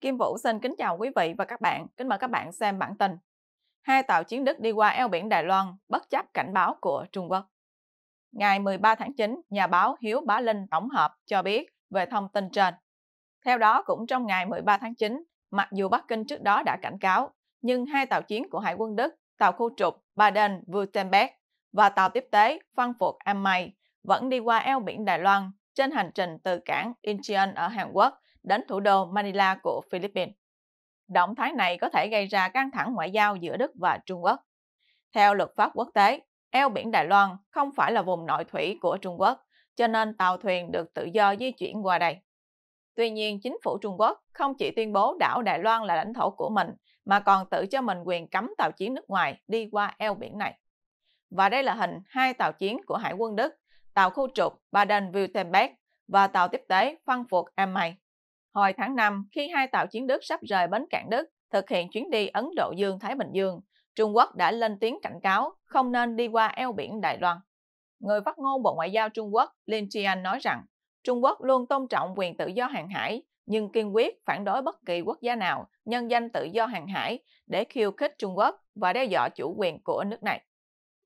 Kim Vũ xin kính chào quý vị và các bạn. Kính mời các bạn xem bản tin. Hai tàu chiến Đức đi qua eo biển Đài Loan bất chấp cảnh báo của Trung Quốc. Ngày 13 tháng 9, nhà báo Hiếu Bá Linh tổng hợp cho biết về thông tin trên. Theo đó, cũng trong ngày 13 tháng 9, mặc dù Bắc Kinh trước đó đã cảnh cáo, nhưng hai tàu chiến của Hải quân Đức, tàu khu trục Baden-Württemberg và tàu tiếp tế Frankfurt am Main vẫn đi qua eo biển Đài Loan trên hành trình từ cảng Incheon ở Hàn Quốc đến thủ đô Manila của Philippines. Động thái này có thể gây ra căng thẳng ngoại giao giữa Đức và Trung Quốc. Theo luật pháp quốc tế, eo biển Đài Loan không phải là vùng nội thủy của Trung Quốc, cho nên tàu thuyền được tự do di chuyển qua đây. Tuy nhiên, chính phủ Trung Quốc không chỉ tuyên bố đảo Đài Loan là lãnh thổ của mình, mà còn tự cho mình quyền cấm tàu chiến nước ngoài đi qua eo biển này. Và đây là hình hai tàu chiến của Hải quân Đức, tàu khu trục Baden-Württemberg và tàu tiếp tế Frankfurt am Amay. Hồi tháng 5, khi hai tàu chiến Đức sắp rời bến cảng Đức, thực hiện chuyến đi Ấn Độ Dương-Thái Bình Dương, Trung Quốc đã lên tiếng cảnh cáo không nên đi qua eo biển Đài Loan. Người phát ngôn Bộ Ngoại giao Trung Quốc Lin Jian nói rằng, Trung Quốc luôn tôn trọng quyền tự do hàng hải, nhưng kiên quyết phản đối bất kỳ quốc gia nào nhân danh tự do hàng hải để khiêu khích Trung Quốc và đe dọa chủ quyền của nước này.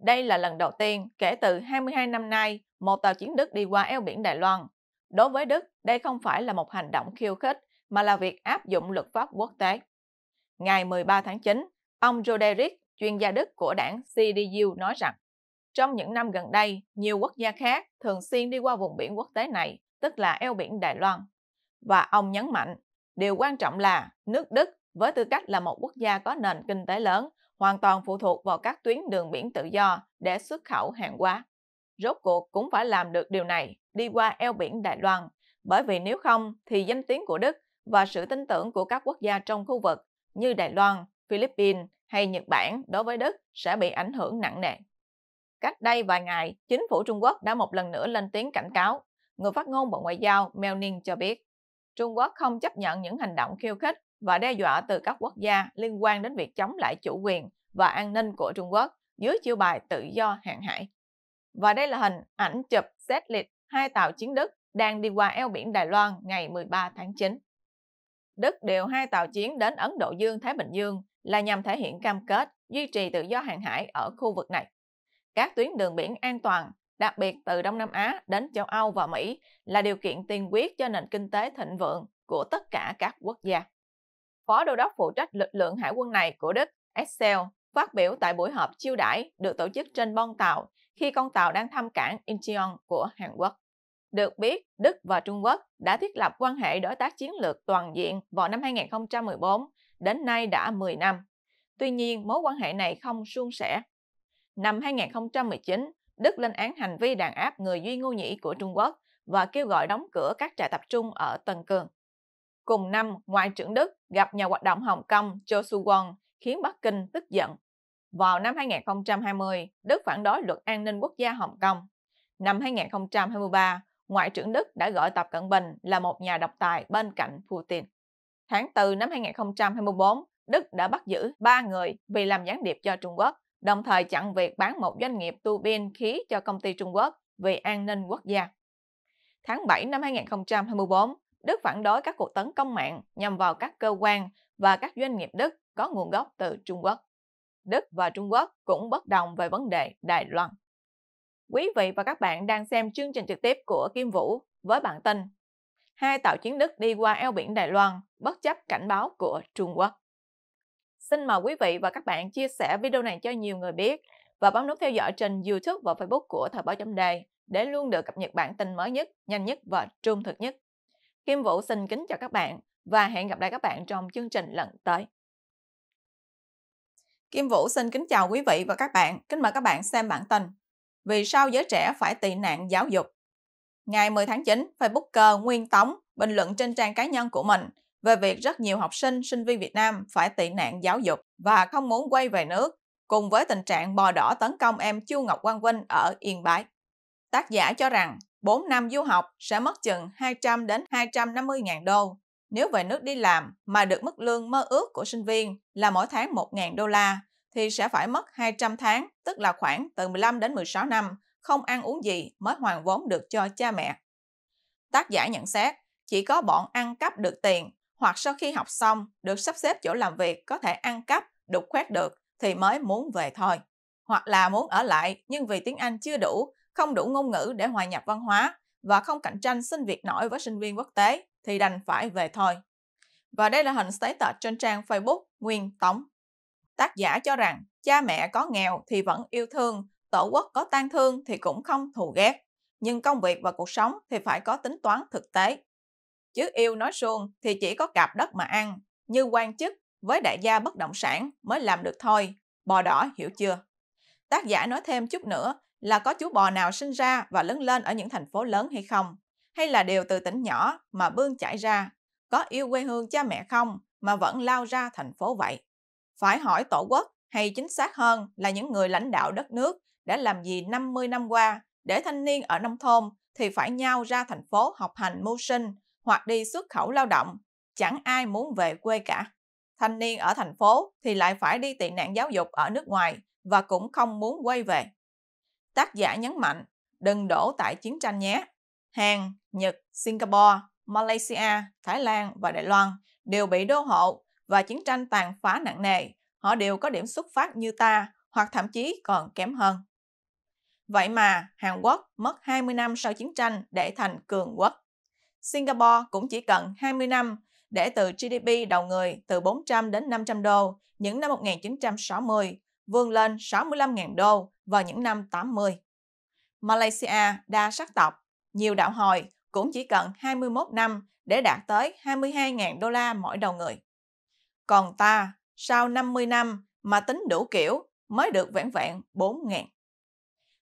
Đây là lần đầu tiên kể từ 22 năm nay một tàu chiến Đức đi qua eo biển Đài Loan Đối với Đức, đây không phải là một hành động khiêu khích, mà là việc áp dụng luật pháp quốc tế. Ngày 13 tháng 9, ông Roderich, chuyên gia Đức của đảng CDU nói rằng, trong những năm gần đây, nhiều quốc gia khác thường xuyên đi qua vùng biển quốc tế này, tức là eo biển Đài Loan. Và ông nhấn mạnh, điều quan trọng là nước Đức với tư cách là một quốc gia có nền kinh tế lớn, hoàn toàn phụ thuộc vào các tuyến đường biển tự do để xuất khẩu hàng hóa. Rốt cuộc cũng phải làm được điều này, đi qua eo biển Đài Loan, bởi vì nếu không thì danh tiếng của Đức và sự tin tưởng của các quốc gia trong khu vực như Đài Loan, Philippines hay Nhật Bản đối với Đức sẽ bị ảnh hưởng nặng nề. Cách đây vài ngày, chính phủ Trung Quốc đã một lần nữa lên tiếng cảnh cáo. Người phát ngôn Bộ Ngoại giao Mel Ninh cho biết, Trung Quốc không chấp nhận những hành động khiêu khích và đe dọa từ các quốc gia liên quan đến việc chống lại chủ quyền và an ninh của Trung Quốc dưới chiêu bài tự do hàng hải. Và đây là hình ảnh chụp xét lịch hai tàu chiến Đức đang đi qua eo biển Đài Loan ngày 13 tháng 9. Đức điều hai tàu chiến đến Ấn Độ Dương-Thái Bình Dương là nhằm thể hiện cam kết duy trì tự do hàng hải ở khu vực này. Các tuyến đường biển an toàn, đặc biệt từ Đông Nam Á đến châu Âu và Mỹ là điều kiện tiên quyết cho nền kinh tế thịnh vượng của tất cả các quốc gia. Phó đô đốc phụ trách lực lượng hải quân này của Đức, Excel, Phát biểu tại buổi họp chiêu đãi được tổ chức trên bon tàu khi con tàu đang thăm cảng Incheon của Hàn Quốc. Được biết, Đức và Trung Quốc đã thiết lập quan hệ đối tác chiến lược toàn diện vào năm 2014, đến nay đã 10 năm. Tuy nhiên, mối quan hệ này không suôn sẻ. Năm 2019, Đức lên án hành vi đàn áp người Duy Ngô Nhĩ của Trung Quốc và kêu gọi đóng cửa các trại tập trung ở Tân Cương. Cùng năm, Ngoại trưởng Đức gặp nhà hoạt động Hồng Kông Cho Su Won khiến Bắc Kinh tức giận. Vào năm 2020, Đức phản đối luật an ninh quốc gia Hồng Kông. Năm 2023, Ngoại trưởng Đức đã gọi Tập Cận Bình là một nhà độc tài bên cạnh Putin. Tháng 4 năm 2024, Đức đã bắt giữ 3 người vì làm gián điệp cho Trung Quốc, đồng thời chặn việc bán một doanh nghiệp tu bin khí cho công ty Trung Quốc vì an ninh quốc gia. Tháng 7 năm 2024, Đức phản đối các cuộc tấn công mạng nhằm vào các cơ quan và các doanh nghiệp Đức có nguồn gốc từ Trung Quốc. Đức và Trung Quốc cũng bất đồng về vấn đề Đài Loan. Quý vị và các bạn đang xem chương trình trực tiếp của Kim Vũ với bản tin Hai tàu chiến Đức đi qua eo biển Đài Loan bất chấp cảnh báo của Trung Quốc. Xin mời quý vị và các bạn chia sẻ video này cho nhiều người biết và bấm nút theo dõi trên YouTube và Facebook của Thời báo chấm đề để luôn được cập nhật bản tin mới nhất, nhanh nhất và trung thực nhất. Kim Vũ xin kính chào các bạn và hẹn gặp lại các bạn trong chương trình lần tới. Kim Vũ xin kính chào quý vị và các bạn. Kính mời các bạn xem bản tin. Vì sao giới trẻ phải tị nạn giáo dục? Ngày 10 tháng 9, Facebooker Nguyên Tống bình luận trên trang cá nhân của mình về việc rất nhiều học sinh, sinh viên Việt Nam phải tị nạn giáo dục và không muốn quay về nước, cùng với tình trạng bò đỏ tấn công em Chu Ngọc Quang Vinh ở Yên Bái. Tác giả cho rằng 4 năm du học sẽ mất chừng 200 đến 250 ngàn đô nếu về nước đi làm mà được mức lương mơ ước của sinh viên là mỗi tháng 1.000 đô la, thì sẽ phải mất 200 tháng, tức là khoảng từ 15 đến 16 năm, không ăn uống gì mới hoàn vốn được cho cha mẹ. Tác giả nhận xét, chỉ có bọn ăn cắp được tiền hoặc sau khi học xong được sắp xếp chỗ làm việc có thể ăn cắp, đục khoét được thì mới muốn về thôi. Hoặc là muốn ở lại nhưng vì tiếng Anh chưa đủ, không đủ ngôn ngữ để hòa nhập văn hóa và không cạnh tranh xin việc nổi với sinh viên quốc tế thì đành phải về thôi. Và đây là hình status trên trang Facebook Nguyên Tống. Tác giả cho rằng cha mẹ có nghèo thì vẫn yêu thương, tổ quốc có tan thương thì cũng không thù ghét. Nhưng công việc và cuộc sống thì phải có tính toán thực tế. Chứ yêu nói suông thì chỉ có cạp đất mà ăn, như quan chức với đại gia bất động sản mới làm được thôi, bò đỏ hiểu chưa? Tác giả nói thêm chút nữa là có chú bò nào sinh ra và lớn lên ở những thành phố lớn hay không? hay là đều từ tỉnh nhỏ mà bươn chải ra, có yêu quê hương cha mẹ không mà vẫn lao ra thành phố vậy. Phải hỏi tổ quốc hay chính xác hơn là những người lãnh đạo đất nước đã làm gì 50 năm qua để thanh niên ở nông thôn thì phải nhau ra thành phố học hành mưu sinh hoặc đi xuất khẩu lao động, chẳng ai muốn về quê cả. Thanh niên ở thành phố thì lại phải đi tị nạn giáo dục ở nước ngoài và cũng không muốn quay về. Tác giả nhấn mạnh, đừng đổ tại chiến tranh nhé. Hàng, Nhật, Singapore, Malaysia, Thái Lan và Đài Loan đều bị đô hộ và chiến tranh tàn phá nặng nề. Họ đều có điểm xuất phát như ta hoặc thậm chí còn kém hơn. Vậy mà Hàn Quốc mất 20 năm sau chiến tranh để thành cường quốc. Singapore cũng chỉ cần 20 năm để từ GDP đầu người từ 400 đến 500 đô những năm 1960 vươn lên 65.000 đô vào những năm 80. Malaysia đa sắc tộc, nhiều đạo hồi cũng chỉ cần 21 năm để đạt tới 22.000 đô la mỗi đầu người. Còn ta, sau 50 năm mà tính đủ kiểu mới được vẹn vẹn 4.000.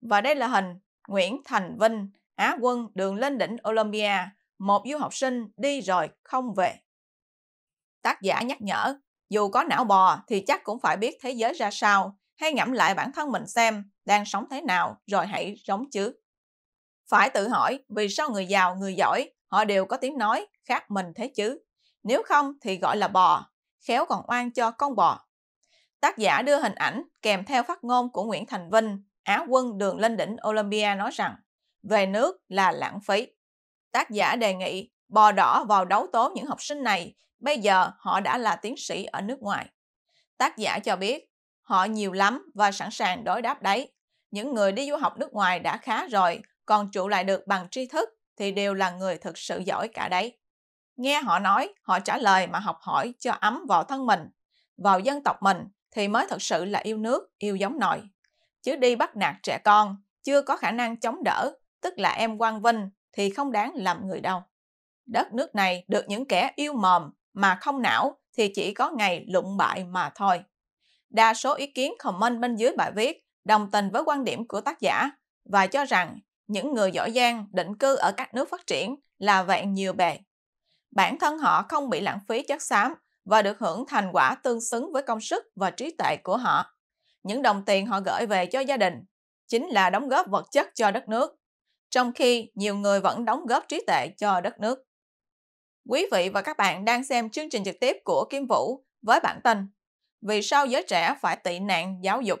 Và đây là hình Nguyễn Thành Vinh, Á quân đường lên đỉnh Olympia, một du học sinh đi rồi không về. Tác giả nhắc nhở, dù có não bò thì chắc cũng phải biết thế giới ra sao, hay ngẫm lại bản thân mình xem đang sống thế nào rồi hãy sống chứ. Phải tự hỏi vì sao người giàu, người giỏi, họ đều có tiếng nói khác mình thế chứ. Nếu không thì gọi là bò, khéo còn oan cho con bò. Tác giả đưa hình ảnh kèm theo phát ngôn của Nguyễn Thành Vinh, Á quân đường lên đỉnh Olympia nói rằng về nước là lãng phí. Tác giả đề nghị bò đỏ vào đấu tố những học sinh này, bây giờ họ đã là tiến sĩ ở nước ngoài. Tác giả cho biết, họ nhiều lắm và sẵn sàng đối đáp đấy. Những người đi du học nước ngoài đã khá rồi, còn trụ lại được bằng tri thức thì đều là người thực sự giỏi cả đấy. Nghe họ nói, họ trả lời mà học hỏi cho ấm vào thân mình, vào dân tộc mình thì mới thực sự là yêu nước, yêu giống nội. Chứ đi bắt nạt trẻ con, chưa có khả năng chống đỡ, tức là em Quang Vinh thì không đáng làm người đâu. Đất nước này được những kẻ yêu mồm mà không não thì chỉ có ngày lụng bại mà thôi. Đa số ý kiến comment bên dưới bài viết đồng tình với quan điểm của tác giả và cho rằng những người giỏi giang định cư ở các nước phát triển là vạn nhiều bề. Bản thân họ không bị lãng phí chất xám và được hưởng thành quả tương xứng với công sức và trí tuệ của họ. Những đồng tiền họ gửi về cho gia đình chính là đóng góp vật chất cho đất nước, trong khi nhiều người vẫn đóng góp trí tuệ cho đất nước. Quý vị và các bạn đang xem chương trình trực tiếp của Kim Vũ với bản tin Vì sao giới trẻ phải tị nạn giáo dục